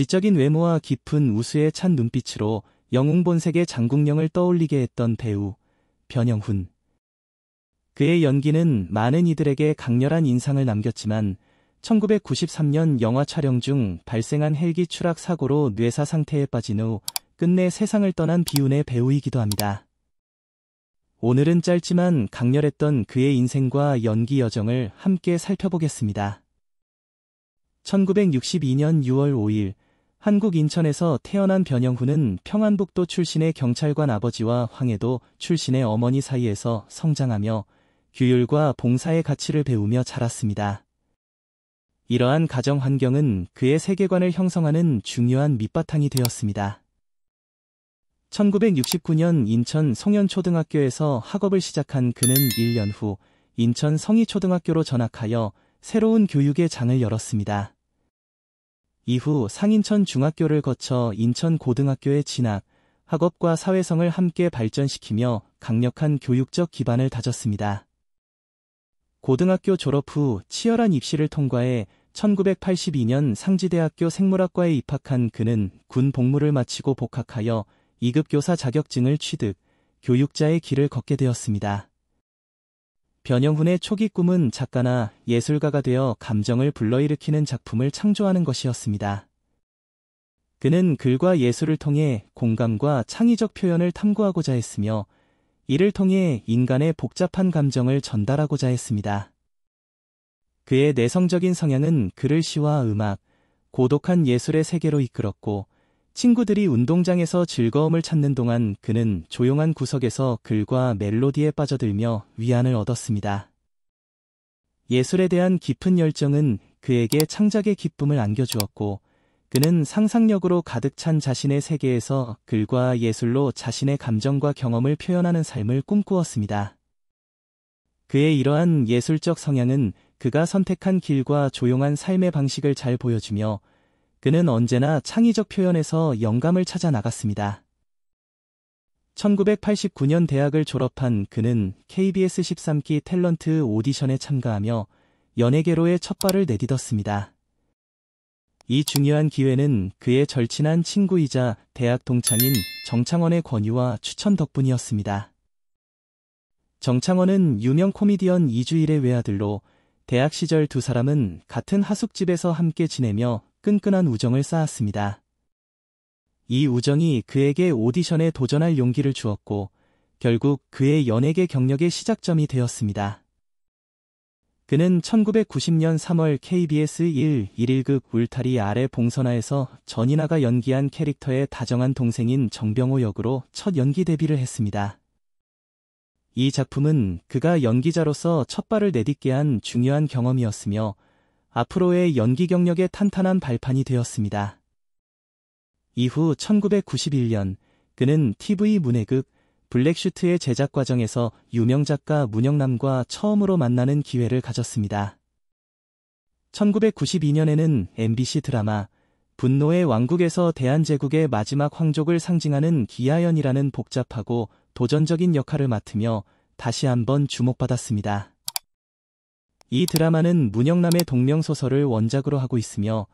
지적인 외모와 깊은 우수의찬 눈빛으로 영웅본색의 장국령을 떠올리게 했던 배우 변영훈. 그의 연기는 많은 이들에게 강렬한 인상을 남겼지만 1993년 영화 촬영 중 발생한 헬기 추락 사고로 뇌사 상태에 빠진 후 끝내 세상을 떠난 비운의 배우이기도 합니다. 오늘은 짧지만 강렬했던 그의 인생과 연기 여정을 함께 살펴보겠습니다. 1962년 6월 5일 한국 인천에서 태어난 변영훈은 평안북도 출신의 경찰관 아버지와 황해도 출신의 어머니 사이에서 성장하며 규율과 봉사의 가치를 배우며 자랐습니다. 이러한 가정 환경은 그의 세계관을 형성하는 중요한 밑바탕이 되었습니다. 1969년 인천 성현초등학교에서 학업을 시작한 그는 1년 후 인천 성희초등학교로 전학하여 새로운 교육의 장을 열었습니다. 이후 상인천 중학교를 거쳐 인천 고등학교에 진학, 학업과 사회성을 함께 발전시키며 강력한 교육적 기반을 다졌습니다. 고등학교 졸업 후 치열한 입시를 통과해 1982년 상지대학교 생물학과에 입학한 그는 군 복무를 마치고 복학하여 2급 교사 자격증을 취득, 교육자의 길을 걷게 되었습니다. 변영훈의 초기 꿈은 작가나 예술가가 되어 감정을 불러일으키는 작품을 창조하는 것이었습니다. 그는 글과 예술을 통해 공감과 창의적 표현을 탐구하고자 했으며 이를 통해 인간의 복잡한 감정을 전달하고자 했습니다. 그의 내성적인 성향은 글을 시와 음악, 고독한 예술의 세계로 이끌었고 친구들이 운동장에서 즐거움을 찾는 동안 그는 조용한 구석에서 글과 멜로디에 빠져들며 위안을 얻었습니다. 예술에 대한 깊은 열정은 그에게 창작의 기쁨을 안겨주었고 그는 상상력으로 가득 찬 자신의 세계에서 글과 예술로 자신의 감정과 경험을 표현하는 삶을 꿈꾸었습니다. 그의 이러한 예술적 성향은 그가 선택한 길과 조용한 삶의 방식을 잘 보여주며 그는 언제나 창의적 표현에서 영감을 찾아 나갔습니다. 1989년 대학을 졸업한 그는 KBS 13기 탤런트 오디션에 참가하며 연예계로의 첫 발을 내딛었습니다. 이 중요한 기회는 그의 절친한 친구이자 대학 동창인 정창원의 권유와 추천 덕분이었습니다. 정창원은 유명 코미디언 이주일의 외아들로 대학 시절 두 사람은 같은 하숙집에서 함께 지내며 끈끈한 우정을 쌓았습니다. 이 우정이 그에게 오디션에 도전할 용기를 주었고 결국 그의 연예계 경력의 시작점이 되었습니다. 그는 1990년 3월 KBS 1 1일극 울타리 아래 봉선화에서 전인아가 연기한 캐릭터의 다정한 동생인 정병호 역으로 첫 연기 데뷔를 했습니다. 이 작품은 그가 연기자로서 첫 발을 내딛게 한 중요한 경험이었으며 앞으로의 연기 경력의 탄탄한 발판이 되었습니다. 이후 1991년 그는 TV 문예극 블랙슈트의 제작 과정에서 유명 작가 문영남과 처음으로 만나는 기회를 가졌습니다. 1992년에는 MBC 드라마 분노의 왕국에서 대한제국의 마지막 황족을 상징하는 기아연이라는 복잡하고 도전적인 역할을 맡으며 다시 한번 주목받았습니다. 이 드라마는 문영남의 동명소설을 원작으로 하고 있으며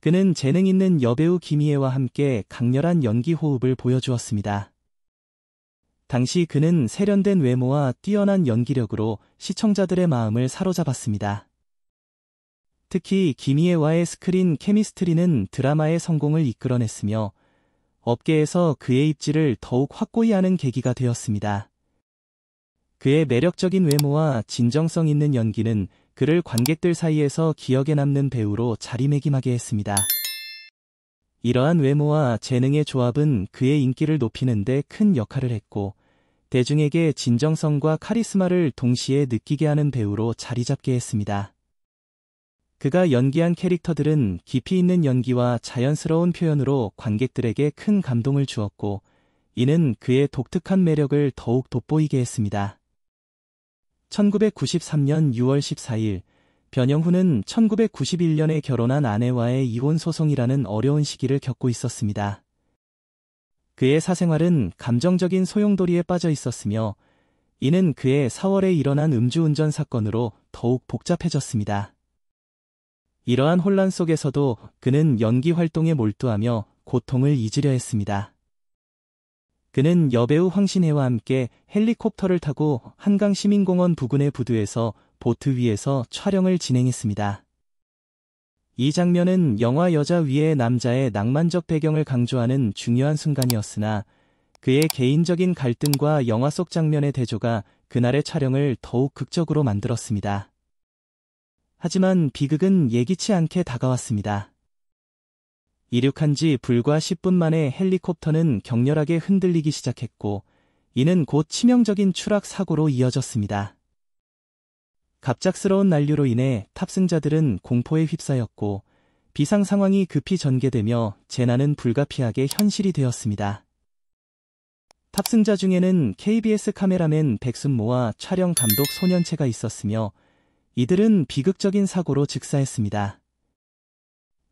그는 재능 있는 여배우 김희애와 함께 강렬한 연기 호흡을 보여주었습니다. 당시 그는 세련된 외모와 뛰어난 연기력으로 시청자들의 마음을 사로잡았습니다. 특히 김희애와의 스크린 케미스트리는 드라마의 성공을 이끌어냈으며 업계에서 그의 입지를 더욱 확고히 하는 계기가 되었습니다. 그의 매력적인 외모와 진정성 있는 연기는 그를 관객들 사이에서 기억에 남는 배우로 자리매김하게 했습니다. 이러한 외모와 재능의 조합은 그의 인기를 높이는데 큰 역할을 했고 대중에게 진정성과 카리스마를 동시에 느끼게 하는 배우로 자리잡게 했습니다. 그가 연기한 캐릭터들은 깊이 있는 연기와 자연스러운 표현으로 관객들에게 큰 감동을 주었고 이는 그의 독특한 매력을 더욱 돋보이게 했습니다. 1993년 6월 14일 변영훈은 1991년에 결혼한 아내와의 이혼 소송이라는 어려운 시기를 겪고 있었습니다. 그의 사생활은 감정적인 소용돌이에 빠져 있었으며 이는 그의 4월에 일어난 음주운전 사건으로 더욱 복잡해졌습니다. 이러한 혼란 속에서도 그는 연기 활동에 몰두하며 고통을 잊으려 했습니다. 그는 여배우 황신혜와 함께 헬리콥터를 타고 한강 시민공원 부근의 부두에서 보트 위에서 촬영을 진행했습니다. 이 장면은 영화 여자 위의 남자의 낭만적 배경을 강조하는 중요한 순간이었으나 그의 개인적인 갈등과 영화 속 장면의 대조가 그날의 촬영을 더욱 극적으로 만들었습니다. 하지만 비극은 예기치 않게 다가왔습니다. 이륙한 지 불과 10분 만에 헬리콥터는 격렬하게 흔들리기 시작했고 이는 곧 치명적인 추락 사고로 이어졌습니다. 갑작스러운 난류로 인해 탑승자들은 공포에 휩싸였고 비상 상황이 급히 전개되며 재난은 불가피하게 현실이 되었습니다. 탑승자 중에는 KBS 카메라맨 백순모와 촬영 감독 소년체가 있었으며 이들은 비극적인 사고로 즉사했습니다.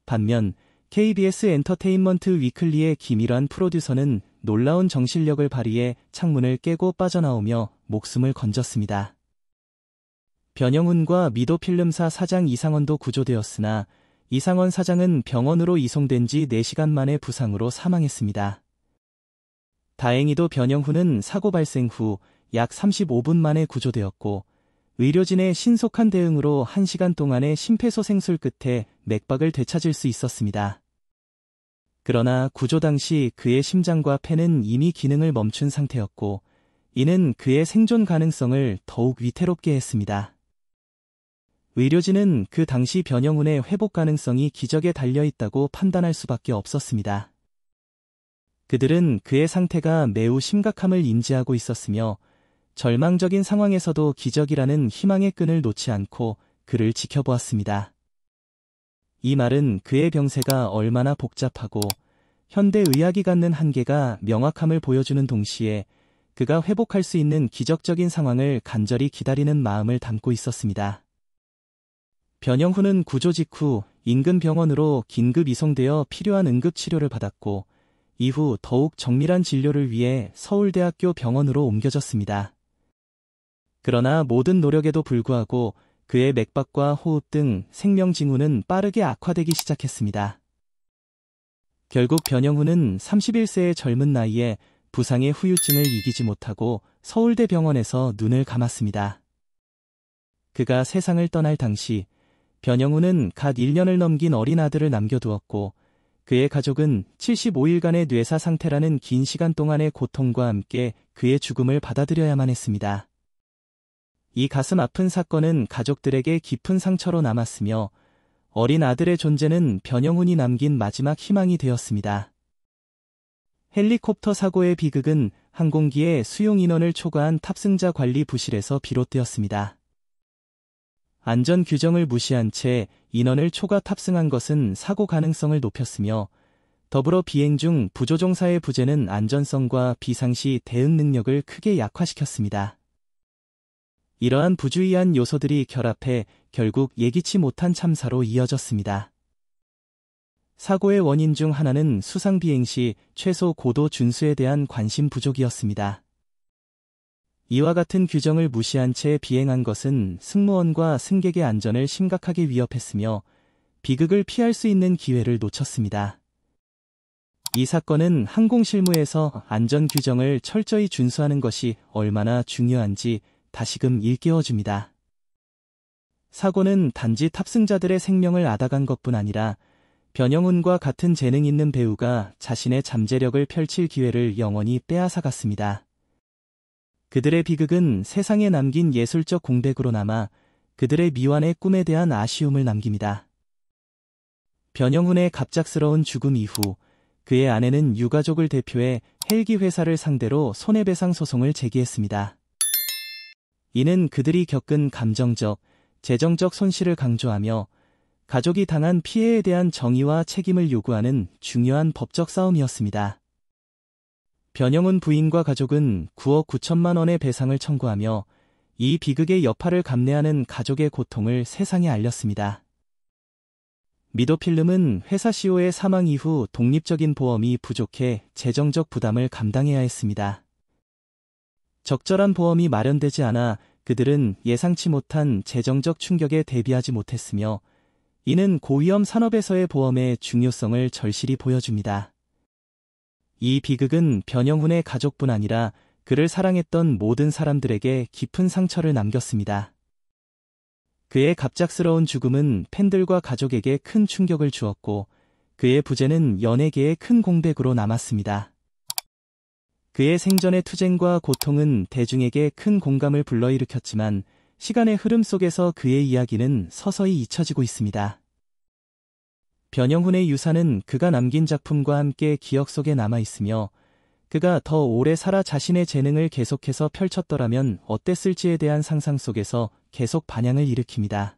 반면 KBS 엔터테인먼트 위클리의 김일환 프로듀서는 놀라운 정신력을 발휘해 창문을 깨고 빠져나오며 목숨을 건졌습니다. 변영훈과 미도필름사 사장 이상원도 구조되었으나 이상원 사장은 병원으로 이송된 지 4시간 만에 부상으로 사망했습니다. 다행히도 변영훈은 사고 발생 후 약 35분 만에 구조되었고 의료진의 신속한 대응으로 1시간 동안의 심폐소생술 끝에 맥박을 되찾을 수 있었습니다. 그러나 구조 당시 그의 심장과 폐는 이미 기능을 멈춘 상태였고 이는 그의 생존 가능성을 더욱 위태롭게 했습니다. 의료진은 그 당시 변영훈의 회복 가능성이 기적에 달려있다고 판단할 수밖에 없었습니다. 그들은 그의 상태가 매우 심각함을 인지하고 있었으며 절망적인 상황에서도 기적이라는 희망의 끈을 놓지 않고 그를 지켜보았습니다. 이 말은 그의 병세가 얼마나 복잡하고 현대 의학이 갖는 한계가 명확함을 보여주는 동시에 그가 회복할 수 있는 기적적인 상황을 간절히 기다리는 마음을 담고 있었습니다. 변영훈은 구조 직후 인근 병원으로 긴급 이송되어 필요한 응급치료를 받았고 이후 더욱 정밀한 진료를 위해 서울대학교 병원으로 옮겨졌습니다. 그러나 모든 노력에도 불구하고 그의 맥박과 호흡 등 생명 징후는 빠르게 악화되기 시작했습니다. 결국 변영훈은 31세의 젊은 나이에 부상의 후유증을 이기지 못하고 서울대 병원에서 눈을 감았습니다. 그가 세상을 떠날 당시 변영훈은 갓 1년을 넘긴 어린 아들을 남겨두었고 그의 가족은 75일간의 뇌사 상태라는 긴 시간 동안의 고통과 함께 그의 죽음을 받아들여야만 했습니다. 이 가슴 아픈 사건은 가족들에게 깊은 상처로 남았으며 어린 아들의 존재는 변영훈이 남긴 마지막 희망이 되었습니다. 헬리콥터 사고의 비극은 항공기의 수용 인원을 초과한 탑승자 관리 부실에서 비롯되었습니다. 안전 규정을 무시한 채 인원을 초과 탑승한 것은 사고 가능성을 높였으며 더불어 비행 중 부조종사의 부재는 안전성과 비상시 대응 능력을 크게 약화시켰습니다. 이러한 부주의한 요소들이 결합해 결국 예기치 못한 참사로 이어졌습니다. 사고의 원인 중 하나는 수상 비행 시 최소 고도 준수에 대한 관심 부족이었습니다. 이와 같은 규정을 무시한 채 비행한 것은 승무원과 승객의 안전을 심각하게 위협했으며 비극을 피할 수 있는 기회를 놓쳤습니다. 이 사건은 항공 실무에서 안전 규정을 철저히 준수하는 것이 얼마나 중요한지 다시금 일깨워줍니다. 사고는 단지 탑승자들의 생명을 앗아간 것뿐 아니라 변영훈과 같은 재능 있는 배우가 자신의 잠재력을 펼칠 기회를 영원히 빼앗아갔습니다. 그들의 비극은 세상에 남긴 예술적 공백으로 남아 그들의 미완의 꿈에 대한 아쉬움을 남깁니다. 변영훈의 갑작스러운 죽음 이후 그의 아내는 유가족을 대표해 헬기 회사를 상대로 손해배상 소송을 제기했습니다. 이는 그들이 겪은 감정적, 재정적 손실을 강조하며 가족이 당한 피해에 대한 정의와 책임을 요구하는 중요한 법적 싸움이었습니다. 변영훈 부인과 가족은 9억 9천만 원의 배상을 청구하며 이 비극의 여파를 감내하는 가족의 고통을 세상에 알렸습니다. 미도필름은 회사 CEO의 사망 이후 독립적인 보험이 부족해 재정적 부담을 감당해야 했습니다. 적절한 보험이 마련되지 않아 그들은 예상치 못한 재정적 충격에 대비하지 못했으며 이는 고위험 산업에서의 보험의 중요성을 절실히 보여줍니다. 이 비극은 변영훈의 가족뿐 아니라 그를 사랑했던 모든 사람들에게 깊은 상처를 남겼습니다. 그의 갑작스러운 죽음은 팬들과 가족에게 큰 충격을 주었고 그의 부재는 연예계의 큰 공백으로 남았습니다. 그의 생전의 투쟁과 고통은 대중에게 큰 공감을 불러일으켰지만 시간의 흐름 속에서 그의 이야기는 서서히 잊혀지고 있습니다. 변영훈의 유산은 그가 남긴 작품과 함께 기억 속에 남아있으며 그가 더 오래 살아 자신의 재능을 계속해서 펼쳤더라면 어땠을지에 대한 상상 속에서 계속 반향을 일으킵니다.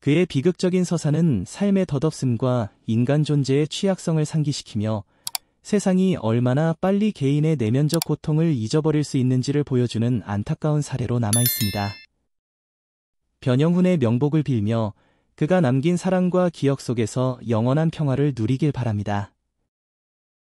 그의 비극적인 서사는 삶의 덧없음과 인간 존재의 취약성을 상기시키며 세상이 얼마나 빨리 개인의 내면적 고통을 잊어버릴 수 있는지를 보여주는 안타까운 사례로 남아있습니다. 변영훈의 명복을 빌며 그가 남긴 사랑과 기억 속에서 영원한 평화를 누리길 바랍니다.